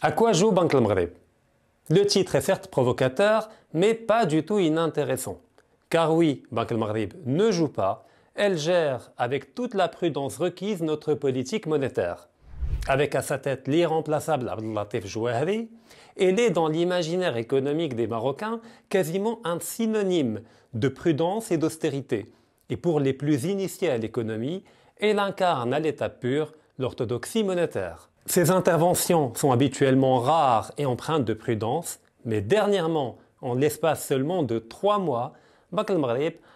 À quoi joue Banque Maghrib Le titre est certes provocateur, mais pas du tout inintéressant. Car oui, Banque Maghrib ne joue pas, elle gère avec toute la prudence requise notre politique monétaire. Avec à sa tête l'irremplaçable Abdellatif Jouahri, elle est dans l'imaginaire économique des Marocains quasiment un synonyme de prudence et d'austérité. Et pour les plus initiés à l'économie, elle incarne à l'état pur l'orthodoxie monétaire. Ces interventions sont habituellement rares et empreintes de prudence, mais dernièrement, en l'espace seulement de trois mois, Bank al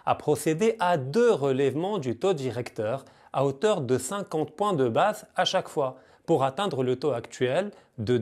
a procédé à deux relèvements du taux directeur à hauteur de 50 points de base à chaque fois pour atteindre le taux actuel de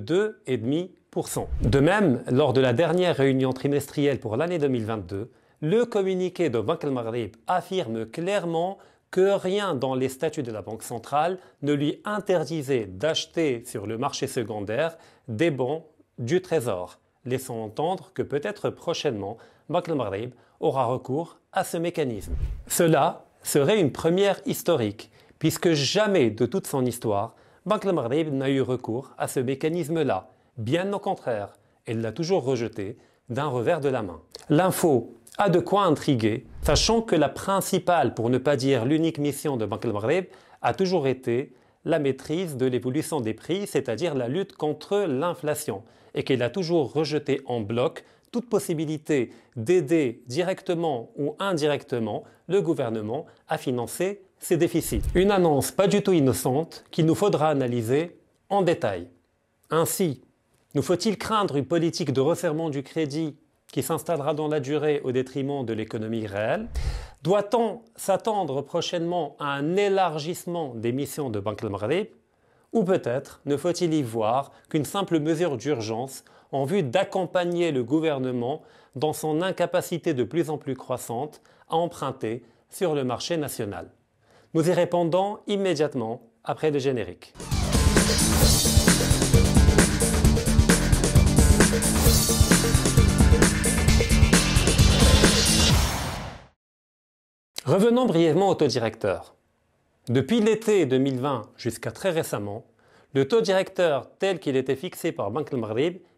2,5%. De même, lors de la dernière réunion trimestrielle pour l'année 2022, le communiqué de Bank al affirme clairement que rien dans les statuts de la Banque centrale ne lui interdisait d'acheter sur le marché secondaire des bons du Trésor, laissant entendre que peut-être prochainement, Banque Marib aura recours à ce mécanisme. Cela serait une première historique, puisque jamais de toute son histoire, Banque Marib n'a eu recours à ce mécanisme-là. Bien au contraire, elle l'a toujours rejeté d'un revers de la main. L'info a de quoi intriguer, sachant que la principale, pour ne pas dire l'unique mission de Banque al-Maghreb a toujours été la maîtrise de l'évolution des prix, c'est-à-dire la lutte contre l'inflation, et qu'elle a toujours rejeté en bloc toute possibilité d'aider directement ou indirectement le gouvernement à financer ses déficits. Une annonce pas du tout innocente qu'il nous faudra analyser en détail. Ainsi, nous faut-il craindre une politique de resserrement du crédit qui s'installera dans la durée au détriment de l'économie réelle Doit-on s'attendre prochainement à un élargissement des missions de Banque de Ou peut-être ne faut-il y voir qu'une simple mesure d'urgence en vue d'accompagner le gouvernement dans son incapacité de plus en plus croissante à emprunter sur le marché national Nous y répondons immédiatement après le générique. Revenons brièvement au taux directeur. Depuis l'été 2020 jusqu'à très récemment, le taux directeur tel qu'il était fixé par Banque al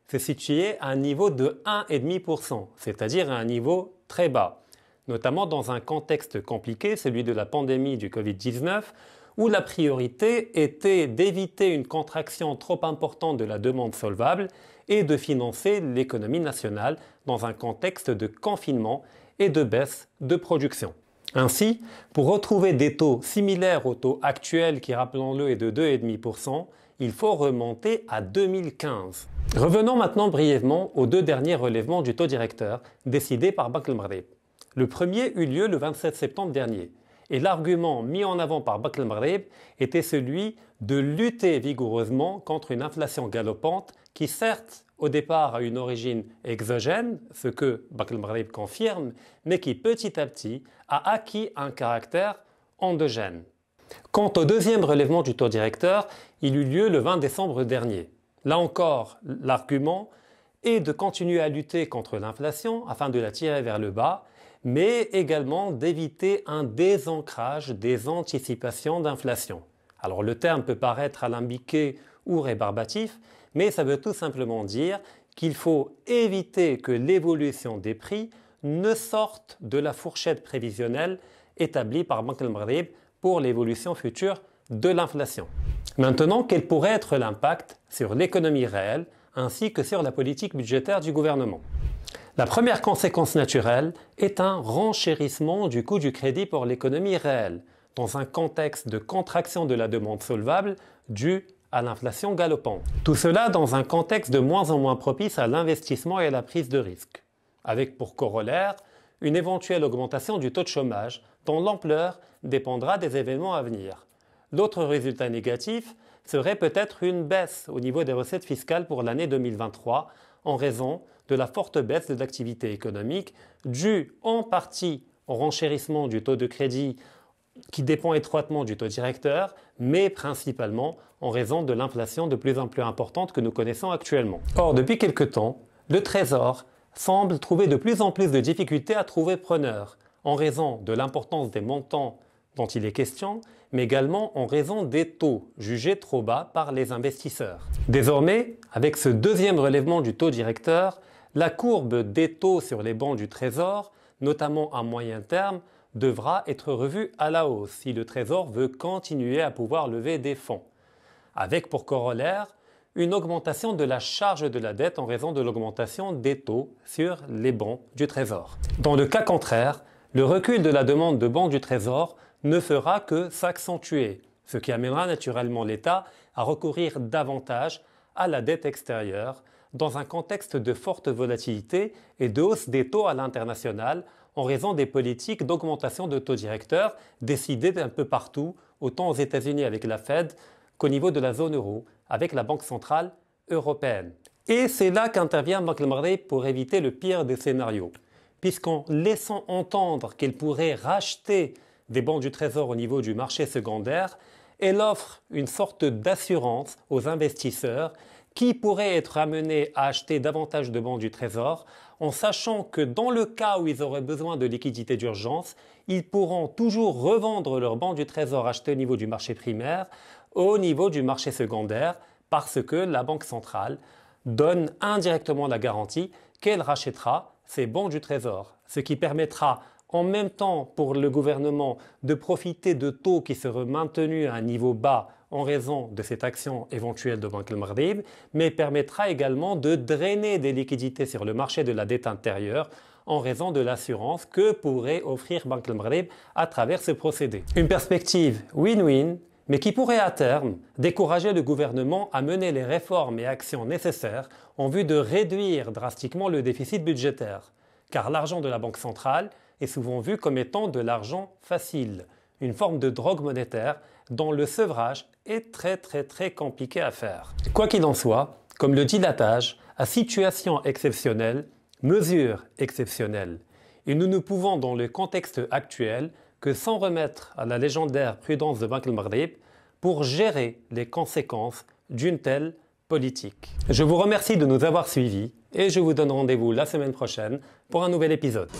s'est se situait à un niveau de 1,5%, c'est-à-dire à un niveau très bas, notamment dans un contexte compliqué, celui de la pandémie du Covid-19, où la priorité était d'éviter une contraction trop importante de la demande solvable et de financer l'économie nationale dans un contexte de confinement et de baisse de production. Ainsi, pour retrouver des taux similaires au taux actuel qui, rappelons-le, est de 2,5%, il faut remonter à 2015. Revenons maintenant brièvement aux deux derniers relèvements du taux directeur décidés par Bakl Le premier eut lieu le 27 septembre dernier et l'argument mis en avant par Bakl était celui de lutter vigoureusement contre une inflation galopante qui certes au départ à une origine exogène, ce que Bakl confirme, mais qui petit à petit a acquis un caractère endogène. Quant au deuxième relèvement du taux directeur, il eut lieu le 20 décembre dernier. Là encore, l'argument est de continuer à lutter contre l'inflation afin de la tirer vers le bas, mais également d'éviter un désancrage des anticipations d'inflation. Alors le terme peut paraître alambiqué ou rébarbatif, mais ça veut tout simplement dire qu'il faut éviter que l'évolution des prix ne sorte de la fourchette prévisionnelle établie par Banque al pour l'évolution future de l'inflation. Maintenant, quel pourrait être l'impact sur l'économie réelle ainsi que sur la politique budgétaire du gouvernement La première conséquence naturelle est un renchérissement du coût du crédit pour l'économie réelle dans un contexte de contraction de la demande solvable du à l'inflation galopante. Tout cela dans un contexte de moins en moins propice à l'investissement et à la prise de risque, avec pour corollaire une éventuelle augmentation du taux de chômage dont l'ampleur dépendra des événements à venir. L'autre résultat négatif serait peut-être une baisse au niveau des recettes fiscales pour l'année 2023 en raison de la forte baisse de l'activité économique due en partie au renchérissement du taux de crédit qui dépend étroitement du taux directeur, mais principalement en raison de l'inflation de plus en plus importante que nous connaissons actuellement. Or, depuis quelque temps, le Trésor semble trouver de plus en plus de difficultés à trouver preneur, en raison de l'importance des montants dont il est question, mais également en raison des taux jugés trop bas par les investisseurs. Désormais, avec ce deuxième relèvement du taux directeur, la courbe des taux sur les bancs du Trésor, notamment à moyen terme, devra être revue à la hausse si le Trésor veut continuer à pouvoir lever des fonds, avec pour corollaire une augmentation de la charge de la dette en raison de l'augmentation des taux sur les bons du Trésor. Dans le cas contraire, le recul de la demande de bons du Trésor ne fera que s'accentuer, ce qui amènera naturellement l'État à recourir davantage à la dette extérieure dans un contexte de forte volatilité et de hausse des taux à l'international en raison des politiques d'augmentation de taux directeurs décidées un peu partout, autant aux États-Unis avec la Fed qu'au niveau de la zone euro avec la Banque centrale européenne. Et c'est là qu'intervient Murray pour éviter le pire des scénarios, puisqu'en laissant entendre qu'elle pourrait racheter des bons du Trésor au niveau du marché secondaire, elle offre une sorte d'assurance aux investisseurs qui pourraient être amenés à acheter davantage de bons du Trésor en sachant que dans le cas où ils auraient besoin de liquidités d'urgence, ils pourront toujours revendre leurs bons du trésor achetés au niveau du marché primaire au niveau du marché secondaire parce que la Banque centrale donne indirectement la garantie qu'elle rachètera ces bons du trésor, ce qui permettra en même temps pour le gouvernement de profiter de taux qui seront maintenus à un niveau bas en raison de cette action éventuelle de Banque al mais permettra également de drainer des liquidités sur le marché de la dette intérieure en raison de l'assurance que pourrait offrir Banque al à travers ce procédé. Une perspective win-win mais qui pourrait à terme décourager le gouvernement à mener les réformes et actions nécessaires en vue de réduire drastiquement le déficit budgétaire, car l'argent de la Banque centrale est souvent vu comme étant de l'argent facile, une forme de drogue monétaire dont le sevrage est très très très compliqué à faire. Quoi qu'il en soit, comme le dit l'attache, à situation exceptionnelle, mesure exceptionnelle. Et nous ne pouvons dans le contexte actuel que s'en remettre à la légendaire prudence de Bank al pour gérer les conséquences d'une telle politique. Je vous remercie de nous avoir suivis et je vous donne rendez-vous la semaine prochaine pour un nouvel épisode.